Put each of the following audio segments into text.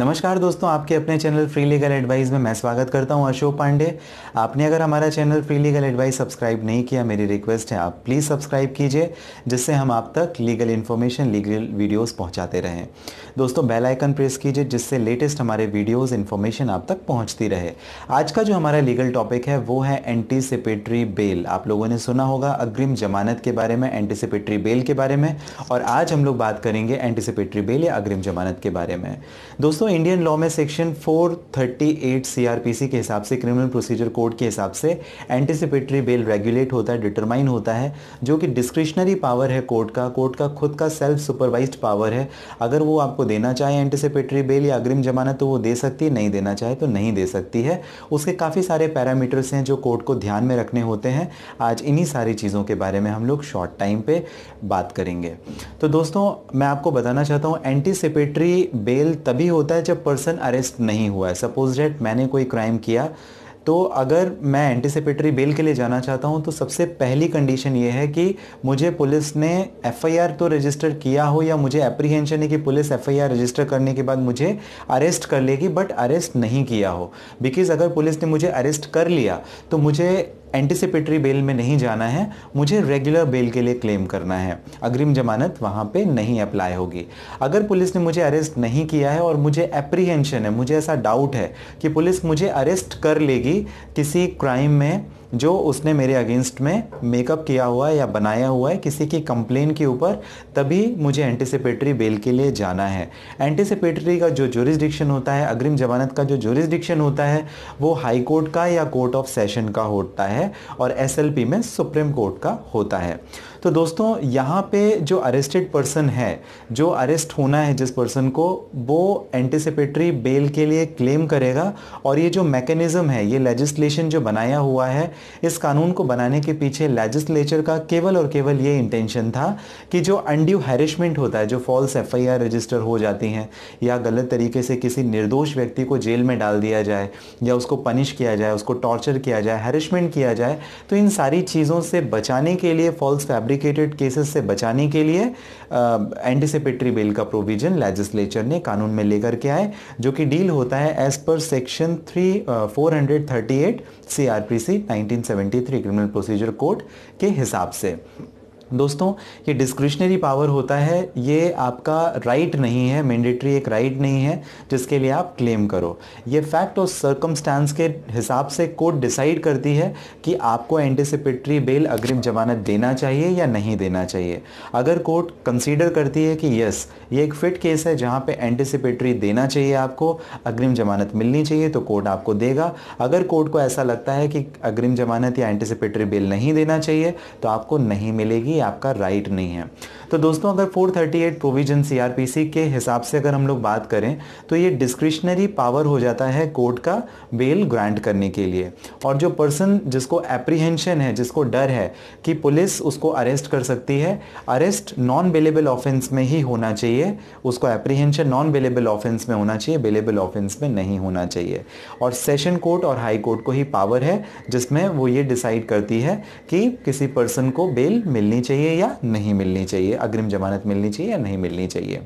नमस्कार दोस्तों आपके अपने चैनल फ्री लीगल एडवाइस में मैं स्वागत करता हूं अशोक पांडे आपने अगर हमारा channel free legal advice subscribe नहीं किया मेरी रिक्वेस्ट है आप प्लीज़ सब्सक्राइब कीजिए जिससे हम आप तक लीगल इन्फॉर्मेशन लीगल वीडियोस पहुंचाते रहें दोस्तों बेल आइकन प्रेस कीजिए जिससे लेटेस्ट हमारे वीडियोज़ इन्फॉर्मेशन आप तक पहुँचती रहे आज का जो हमारा लीगल टॉपिक है वो है एंटीसिपेटरी बेल आप लोगों ने सुना होगा अग्रिम जमानत के बारे में एंटीसिपेटरी बेल के बारे में और आज हम लोग बात करेंगे एंटीसिपेटरी बेल या अग्रिम जमानत के बारे में दोस्तों दोस्तों इंडियन लॉ में सेक्शन 438 सीआरपीसी के हिसाब से क्रिमिनल प्रोसीजर कोड के हिसाब से एंटिसिपेटरी बेल रेगुलेट होता है डिटरमाइन होता है जो कि डिस्क्रिशनरी पावर है कोर्ट का कोर्ट का खुद का सेल्फ सुपरवाइज्ड पावर है अगर वो आपको देना चाहे एंटिसिपेटरी बेल या अग्रिम जमानत तो वो दे सकती है नहीं देना चाहे तो नहीं दे सकती है उसके काफ़ी सारे पैरामीटर्स हैं जो कोर्ट को ध्यान में रखने होते हैं आज इन्हीं सारी चीज़ों के बारे में हम लोग शॉर्ट टाइम पर बात करेंगे तो दोस्तों मैं आपको बताना चाहता हूँ एंटिसिपेटरी बेल तभी होता होता है जब पर्सन अरेस्ट नहीं हुआ है सपोज डेट मैंने कोई क्राइम किया तो अगर मैं एंटिसिपेटरी बेल के लिए जाना चाहता हूँ तो सबसे पहली कंडीशन ये है कि मुझे पुलिस ने एफआईआर तो रजिस्टर किया हो या मुझे एप्रीहेंशन है कि पुलिस एफआईआर रजिस्टर करने के बाद मुझे अरेस्ट कर लेगी बट अरेस्ट नहीं किया हो बिकॉज अगर पुलिस ने मुझे अरेस्ट कर लिया तो मुझे एंटिसिपेटरी बेल में नहीं जाना है मुझे रेगुलर बेल के लिए क्लेम करना है अग्रिम जमानत वहाँ पे नहीं अप्लाई होगी अगर पुलिस ने मुझे अरेस्ट नहीं किया है और मुझे एप्रीहेंशन है मुझे ऐसा डाउट है कि पुलिस मुझे अरेस्ट कर लेगी किसी क्राइम में जो उसने मेरे अगेंस्ट में मेकअप किया हुआ है या बनाया हुआ है किसी की कंप्लेन के ऊपर तभी मुझे एंटिसिपेटरी बेल के लिए जाना है एंटिसिपेटरी का जो जोरिस्डिक्शन होता है अग्रिम जमानत का जो जोरिस्डिक्शन होता है वो हाई कोर्ट का या कोर्ट ऑफ सेशन का होता है और एस में सुप्रीम कोर्ट का होता है तो दोस्तों यहाँ पे जो अरेस्टेड पर्सन है जो अरेस्ट होना है जिस पर्सन को वो एंटिसिपेटरी बेल के लिए क्लेम करेगा और ये जो मैकेनिज़्म है ये लेजिस्लेशन जो बनाया हुआ है इस कानून को बनाने के पीछे लेजिस्लेचर का केवल और केवल ये इंटेंशन था कि जो अनड्यू हैरिशमेंट होता है जो फॉल्स एफ रजिस्टर हो जाती हैं या गलत तरीके से किसी निर्दोष व्यक्ति को जेल में डाल दिया जाए या उसको पनिश किया जाए उसको टॉर्चर किया जाए हैरिशमेंट किया जाए तो इन सारी चीज़ों से बचाने के लिए फॉल्स फैब्रिक कॉम्प्लिकेटेड केसेस से बचाने के लिए एंटिसिपेटरी बिल का प्रोविजन लेजिस्लेचर ने कानून में लेकर के आए जो कि डील होता है as per section three four hundred thirty eight C R P C nineteen seventy three criminal procedure code के हिसाब से दोस्तों ये डिस्क्रिशनरी पावर होता है ये आपका राइट नहीं है मैंडेटरी एक राइट नहीं है जिसके लिए आप क्लेम करो ये फैक्ट और सर्कमस्टांस के हिसाब से कोर्ट डिसाइड करती है कि आपको एंटिसिपेटरी बेल अग्रिम जमानत देना चाहिए या नहीं देना चाहिए अगर कोर्ट कंसीडर करती है कि यस ये एक फिट केस है जहाँ पे एंटिसिपेटरी देना चाहिए आपको अग्रिम जमानत मिलनी चाहिए तो कोर्ट आपको देगा अगर कोर्ट को ऐसा लगता है कि अग्रिम जमानत या एंटिसिपेटरी बेल नहीं देना चाहिए तो आपको नहीं मिलेगी आपका राइट नहीं है तो दोस्तों अगर 438 थर्टी एट प्रोविजन सी के हिसाब से अगर हम लोग बात करें तो ये डिस्क्रिशनरी पावर हो जाता है कोर्ट का बेल ग्रांट करने के लिए और जो पर्सन जिसको एप्रीहेंशन है जिसको डर है कि पुलिस उसको अरेस्ट कर सकती है अरेस्ट नॉन बेलेबल ऑफेंस में ही होना चाहिए उसको एप्रीहेंशन नॉन बेलेबल ऑफेंस में होना चाहिए बेलेबल ऑफेंस में नहीं होना चाहिए और सेशन कोर्ट और हाई कोर्ट को ही पावर है जिसमें वो ये डिसाइड करती है कि किसी पर्सन को बेल मिलनी चाहिए चाहिए या नहीं मिलनी चाहिए अग्रिम जमानत मिलनी चाहिए या नहीं मिलनी चाहिए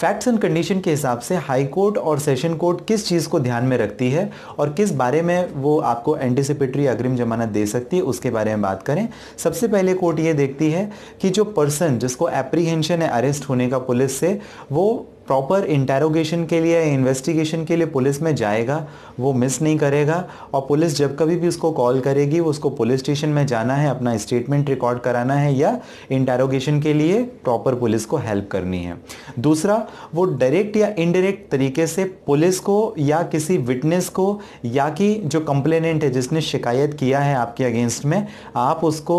फैक्ट्स एंड कंडीशन के हिसाब से हाई कोर्ट और सेशन कोर्ट किस चीज़ को ध्यान में रखती है और किस बारे में वो आपको एंटिसिपेटरी अग्रिम जमानत दे सकती है उसके बारे में बात करें सबसे पहले कोर्ट ये देखती है कि जो पर्सन जिसको एप्रीहेंशन है अरेस्ट होने का पुलिस से वो प्रॉपर इंटेरोगेशन के लिए इन्वेस्टिगेशन के लिए पुलिस में जाएगा वो मिस नहीं करेगा और पुलिस जब कभी भी उसको कॉल करेगी वो उसको पुलिस स्टेशन में जाना है अपना स्टेटमेंट रिकॉर्ड कराना है या इंटेरोगेशन के लिए प्रॉपर पुलिस को हेल्प करनी है दूसरा वो डायरेक्ट या इनडायरेक्ट तरीके से पुलिस को या किसी विटनेस को या कि जो कंप्लेनेंट है जिसने शिकायत किया है आपके अगेंस्ट में आप उसको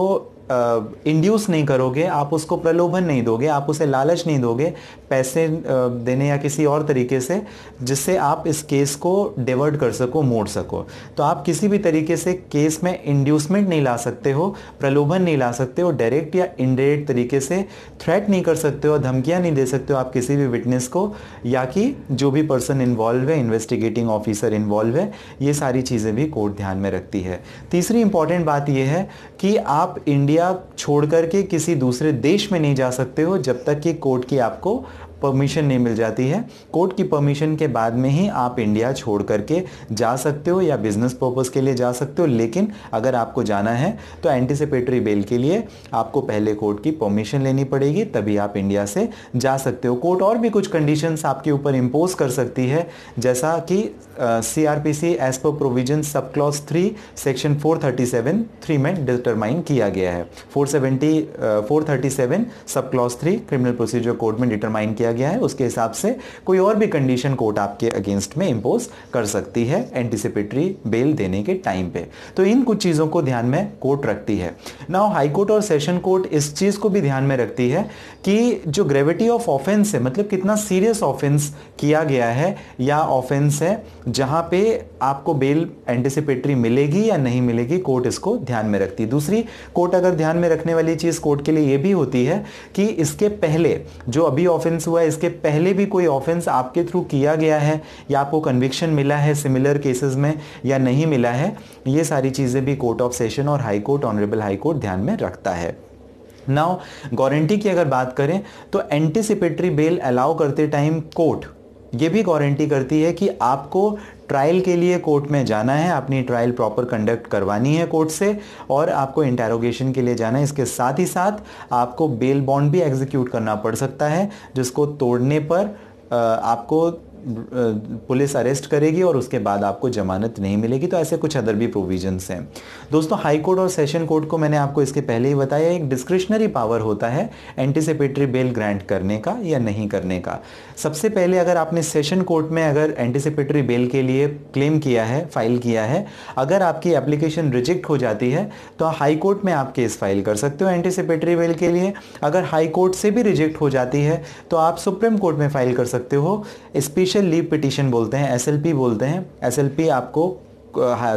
इंड्यूस नहीं करोगे आप उसको प्रलोभन नहीं दोगे आप उसे लालच नहीं दोगे पैसे देने या किसी और तरीके से जिससे आप इस केस को डिवर्ट कर सको मोड़ सको तो आप किसी भी तरीके से केस में इंड्यूसमेंट नहीं ला सकते हो प्रलोभन नहीं ला सकते हो डायरेक्ट या इनडायरेक्ट तरीके से थ्रेट नहीं कर सकते हो धमकियाँ नहीं दे सकते हो आप किसी भी विटनेस को या कि जो भी पर्सन इन्वॉल्व है इन्वेस्टिगेटिंग ऑफिसर इन्वॉल्व है ये सारी चीज़ें भी कोर्ट ध्यान में रखती है तीसरी इंपॉर्टेंट बात यह है कि आप इंडिया इंडिया छोड़ करके किसी दूसरे देश में नहीं जा सकते हो जब तक कि कोर्ट की आपको परमिशन नहीं मिल जाती है कोर्ट की परमिशन के बाद में ही आप इंडिया छोड़ करके जा सकते हो या बिजनेस पर्पज़ के लिए जा सकते हो लेकिन अगर आपको जाना है तो एंटिसिपेटरी बेल के लिए आपको पहले कोर्ट की परमिशन लेनी पड़ेगी तभी आप इंडिया से जा सकते हो कोर्ट और भी कुछ कंडीशंस आपके ऊपर इम्पोज कर सकती है जैसा कि C R P C as per provision sub clause three section four thirty seven three में डिटरमाइन किया गया है four seventy four thirty seven sub clause three criminal procedure court में डिटरमाइन किया दिया गया है उसके हिसाब से कोई और भी कंडीशन कोर्ट आपके अगेंस्ट में इम्पोज कर सकती है एंटिसिपेटरी बेल देने के टाइम पे तो इन कुछ चीज़ों को ध्यान में कोर्ट रखती है नाउ हाई कोर्ट और सेशन कोर्ट इस चीज़ को भी ध्यान में रखती है कि जो ग्रेविटी ऑफ ऑफेंस है मतलब कितना सीरियस ऑफेंस किया गया है या ऑफेंस है जहाँ पे आपको बेल एंटिसिपेटरी मिलेगी या नहीं मिलेगी कोर्ट इसको ध्यान में रखती है दूसरी कोर्ट अगर ध्यान में रखने वाली चीज़ कोर्ट के लिए ये भी होती है कि इसके पहले जो अभी ऑफेंस हुआ है इसके पहले भी कोई ऑफेंस आपके थ्रू किया गया है या आपको कन्विक्शन मिला है सिमिलर केसेस में या नहीं मिला है ये सारी चीज़ें भी कोर्ट ऑफ सेशन और high court honourable high court ध्यान में रखता है नाउ गारंटी की अगर बात करें तो एंटिसिपेटरी बेल अलाउ करते टाइम कोर्ट ये भी गारंटी करती है कि आपको ट्रायल के लिए कोर्ट में जाना है अपनी ट्रायल प्रॉपर कंडक्ट करवानी है कोर्ट से और आपको इंटेरोगेशन के लिए जाना है इसके साथ ही साथ आपको बेल बॉन्ड भी एग्जीक्यूट करना पड़ सकता है जिसको तोड़ने पर आपको पुलिस अरेस्ट करेगी और उसके बाद आपको जमानत नहीं मिलेगी तो ऐसे कुछ अदर भी प्रोविजंस हैं दोस्तों हाई कोर्ट और सेशन कोर्ट को मैंने आपको इसके पहले ही बताया एक डिस्क्रिशनरी पावर होता है एंटिसिपेटरी बेल ग्रांट करने का या नहीं करने का सबसे पहले अगर आपने सेशन कोर्ट में अगर एंटिसिपेटरी बेल के लिए क्लेम किया है फाइल किया है अगर आपकी एप्लीकेशन रिजेक्ट हो जाती है तो हाई कोर्ट में आप केस फाइल कर सकते हो एंटिसिपेटरी बेल के लिए अगर हाई कोर्ट से भी रिजेक्ट हो जाती है तो आप सुप्रीम कोर्ट में फाइल कर सकते हो स्पेशल ऑफिशियल लीव पिटिशन बोलते हैं एस बोलते हैं एसएलपी आपको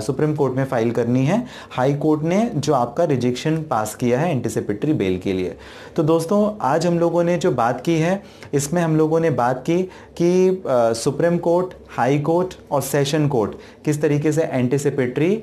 सुप्रीम कोर्ट में फाइल करनी है हाई कोर्ट ने जो आपका रिजेक्शन पास किया है एंटिसिपेटरी बेल के लिए तो दोस्तों आज हम लोगों ने जो बात की है इसमें हम लोगों ने बात की कि सुप्रीम कोर्ट हाई कोर्ट और सेशन कोर्ट किस तरीके से एंटिसिपेटरी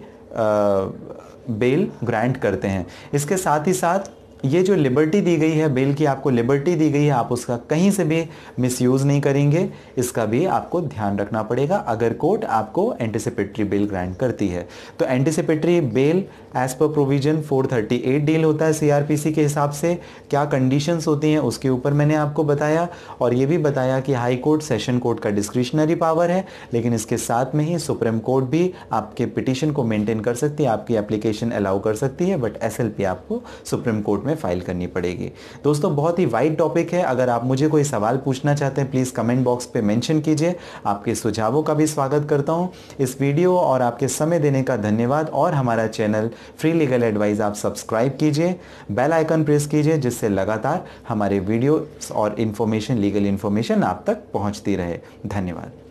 बेल ग्रांट करते हैं इसके साथ ही साथ ये जो लिबर्टी दी गई है बेल की आपको लिबर्टी दी गई है आप उसका कहीं से भी मिसयूज़ नहीं करेंगे इसका भी आपको ध्यान रखना पड़ेगा अगर कोर्ट आपको एंटिसिपेटरी बेल ग्रांट करती है तो anticipatory bail as per provision 438 deal होता है सीआरपीसी के हिसाब से क्या कंडीशंस होती हैं उसके ऊपर मैंने आपको बताया और ये भी बताया कि हाई कोर्ट सेशन कोर्ट का डिस्क्रिशनरी पावर है लेकिन इसके साथ में ही सुप्रीम कोर्ट भी आपके पिटिशन को मेंटेन कर सकती है आपकी एप्लीकेशन अलाउ कर सकती है बट एस आपको सुप्रीम कोर्ट में फाइल करनी पड़ेगी दोस्तों बहुत ही वाइड टॉपिक है अगर आप मुझे कोई सवाल पूछना चाहते हैं प्लीज़ कमेंट बॉक्स पर मैंशन कीजिए आपके सुझावों का भी स्वागत करता हूँ इस वीडियो और आपके समय देने का धन्यवाद और हमारा चैनल फ्री लीगल एडवाइस आप सब्सक्राइब कीजिए बेल आइकन प्रेस कीजिए जिससे लगातार हमारे वीडियो और इन्फॉर्मेशन लीगल इन्फॉर्मेशन आप तक पहुँचती रहे धन्यवाद